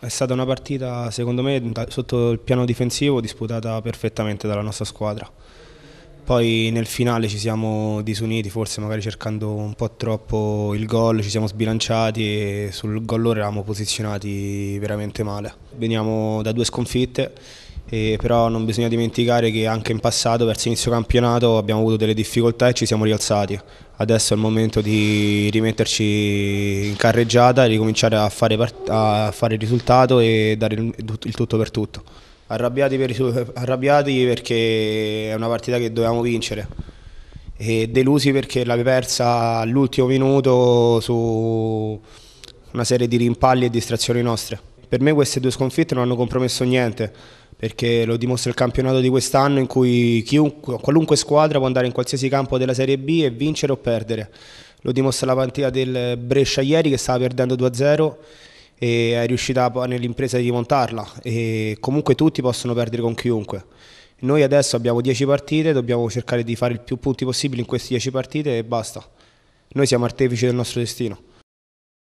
È stata una partita, secondo me, sotto il piano difensivo disputata perfettamente dalla nostra squadra. Poi nel finale ci siamo disuniti, forse magari cercando un po' troppo il gol, ci siamo sbilanciati e sul gol loro eravamo posizionati veramente male. Veniamo da due sconfitte e però non bisogna dimenticare che anche in passato, verso inizio campionato, abbiamo avuto delle difficoltà e ci siamo rialzati. Adesso è il momento di rimetterci in carreggiata e ricominciare a fare, a fare il risultato e dare il tutto per tutto. Arrabbiati, per, arrabbiati perché è una partita che dovevamo vincere e delusi perché l'avevi persa all'ultimo minuto su una serie di rimpalli e distrazioni nostre. Per me queste due sconfitte non hanno compromesso niente, perché lo dimostra il campionato di quest'anno in cui chiunque, qualunque squadra può andare in qualsiasi campo della Serie B e vincere o perdere. Lo dimostra la partita del Brescia ieri che stava perdendo 2-0 e è riuscita nell'impresa di rimontarla e comunque tutti possono perdere con chiunque. Noi adesso abbiamo 10 partite, dobbiamo cercare di fare il più punti possibile in queste 10 partite e basta. Noi siamo artefici del nostro destino.